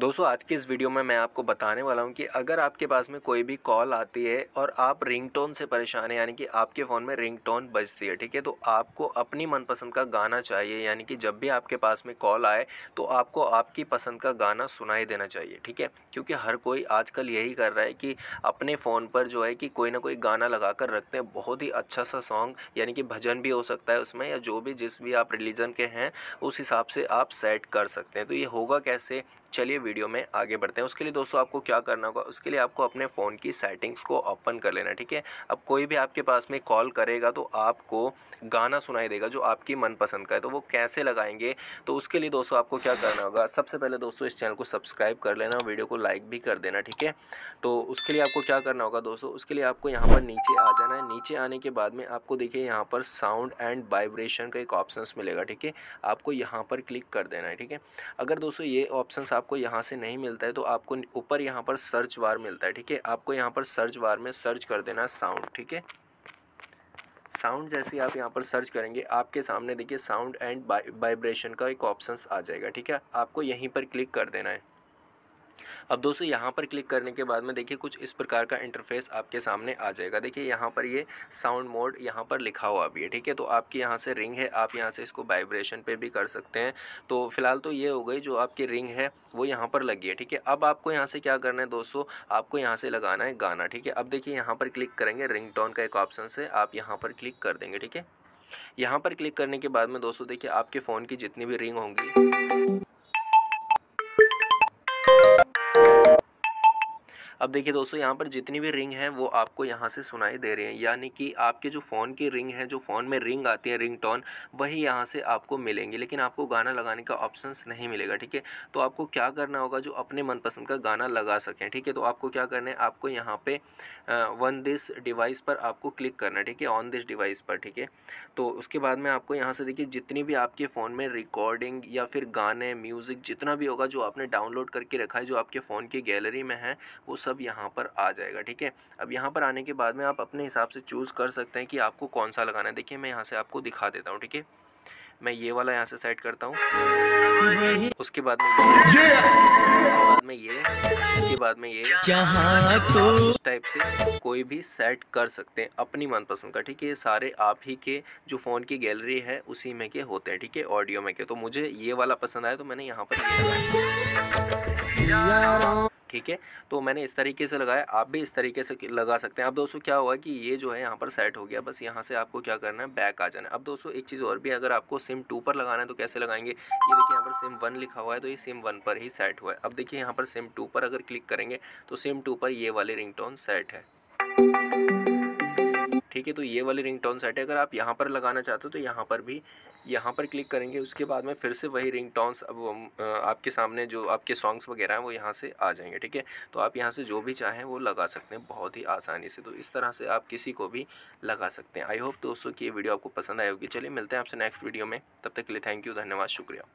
दोस्तों आज के इस वीडियो में मैं आपको बताने वाला हूं कि अगर आपके पास में कोई भी कॉल आती है और आप रिंगटोन से परेशान हैं यानी कि आपके फ़ोन में रिंगटोन बजती है ठीक है तो आपको अपनी मनपसंद का गाना चाहिए यानी कि जब भी आपके पास में कॉल आए तो आपको आपकी पसंद का गाना सुनाई देना चाहिए ठीक है क्योंकि हर कोई आजकल यही कर रहा है कि अपने फ़ोन पर जो है कि कोई ना कोई गाना लगा कर रखते हैं बहुत ही अच्छा सा सॉन्ग यानी कि भजन भी हो सकता है उसमें या जो भी जिस भी आप रिलीजन के हैं उस हिसाब से आप सेट कर सकते हैं तो ये होगा कैसे चलिए वीडियो में आगे बढ़ते हैं उसके लिए दोस्तों आपको क्या करना होगा उसके लिए आपको अपने फ़ोन की सेटिंग्स को ओपन कर लेना ठीक है अब कोई भी आपके पास में कॉल करेगा तो आपको गाना सुनाई देगा जो आपकी मनपसंद का है तो वो कैसे लगाएंगे तो उसके लिए दोस्तों आपको क्या करना होगा सबसे पहले दोस्तों इस चैनल को सब्सक्राइब कर लेना वीडियो को लाइक भी कर देना ठीक है तो उसके लिए आपको क्या करना होगा दोस्तों उसके लिए आपको यहाँ पर नीचे आ जाना है नीचे आने के बाद में आपको देखिए यहाँ पर साउंड एंड वाइब्रेशन का एक ऑप्शन मिलेगा ठीक है आपको यहाँ पर क्लिक कर देना है ठीक है अगर दोस्तों ये ऑप्शन आपको यहाँ यहाँ से नहीं मिलता है तो आपको ऊपर यहाँ पर सर्च वार मिलता है ठीक है आपको यहाँ पर सर्च वार में सर्च कर देना साउंड ठीक है साउंड जैसे आप यहाँ पर सर्च करेंगे आपके सामने देखिए साउंड एंड वाइब्रेशन का एक ऑप्शन आ जाएगा ठीक है आपको यहीं पर क्लिक कर देना है अब दोस्तों यहाँ पर क्लिक करने के बाद में देखिए कुछ इस प्रकार का इंटरफेस आपके सामने आ जाएगा देखिए यहाँ पर ये साउंड मोड यहाँ पर लिखा हुआ भी है ठीक है तो आपकी यहाँ से रिंग है आप यहाँ से इसको वाइब्रेशन पर भी कर सकते हैं तो फिलहाल तो ये हो गई जो आपकी रिंग है वो यहाँ पर लगी है ठीक है अब आपको यहाँ से क्या करना है दोस्तों आपको यहाँ से लगाना है गाना ठीक है अब देखिए यहाँ पर क्लिक करेंगे रिंग का एक ऑप्शन से आप यहाँ पर क्लिक कर देंगे ठीक है यहाँ पर क्लिक करने के बाद में दोस्तों देखिए आपके फ़ोन की जितनी भी रिंग होंगी अब देखिए दोस्तों यहाँ पर जितनी भी रिंग हैं वो आपको यहाँ से सुनाई दे रही हैं यानी कि आपके जो फ़ोन की रिंग है जो फ़ोन में रिंग आती है रिंग टोन वही यहाँ से आपको मिलेंगी लेकिन आपको गाना लगाने का ऑप्शन नहीं मिलेगा ठीक है तो आपको क्या करना होगा जो अपने मनपसंद का गाना लगा सकें ठीक है तो आपको क्या करना है आपको यहाँ पर वन दिस डिवाइस पर आपको क्लिक करना है ठीक है ऑन दिस डिवाइस पर ठीक है तो उसके बाद में आपको यहाँ से देखिए जितनी भी आपके फ़ोन में रिकॉर्डिंग या फिर गाने म्यूज़िक जितना भी होगा जो आपने डाउनलोड करके रखा है जो आपके फ़ोन की गैलरी में है वो सब यहाँ पर आ जाएगा ठीक है अब यहाँ पर आने के बाद में आप अपने हिसाब से चूज़ कर सकते हैं कि आपको कौन सा लगाना है देखिए मैं यहाँ से आपको दिखा देता हूँ ठीक है मैं ये वाला यहाँ से सेट करता हूँ उसके बाद में ये बाद में ये उसके बाद में ये तो टाइप से कोई भी सेट कर सकते हैं अपनी मनपसंद का ठीक है ये सारे आप ही के जो फ़ोन की गैलरी है उसी में के होते हैं ठीक है ऑडियो में के तो मुझे ये वाला पसंद आया तो मैंने यहाँ पर ठीक है तो मैंने इस तरीके से लगाया आप भी इस तरीके से लगा सकते हैं अब दोस्तों क्या हुआ कि ये जो है यहाँ पर सेट हो गया बस यहाँ से आपको क्या करना है बैक आ जाना है अब दोस्तों एक चीज़ और भी अगर आपको सिम टू पर लगाना है तो कैसे लगाएंगे ये देखिए यहाँ पर सिम वन लिखा हुआ है तो ये सिम वन पर ही सेट हुआ है अब देखिए यहाँ पर सिम टू पर अगर क्लिक करेंगे तो सिम टू पर ये वाले रिंग सेट है ठीक है तो ये वाली रिंग टोन सेट है अगर आप यहाँ पर लगाना चाहते हो तो यहाँ पर भी यहाँ पर क्लिक करेंगे उसके बाद में फिर से वही रिंग टोन्स अब आपके सामने जो आपके सॉन्ग्स वगैरह हैं वो यहाँ से आ जाएंगे ठीक है तो आप यहाँ से जो भी चाहें वो लगा सकते हैं बहुत ही आसानी से तो इस तरह से आप किसी को भी लगा सकते हैं आई होप दोस्तों की ये वीडियो आपको पसंद आए होगी चलिए मिलते हैं आपसे नेक्स्ट वीडियो में तब तक के लिए थैंक यू धन्यवाद शुक्रिया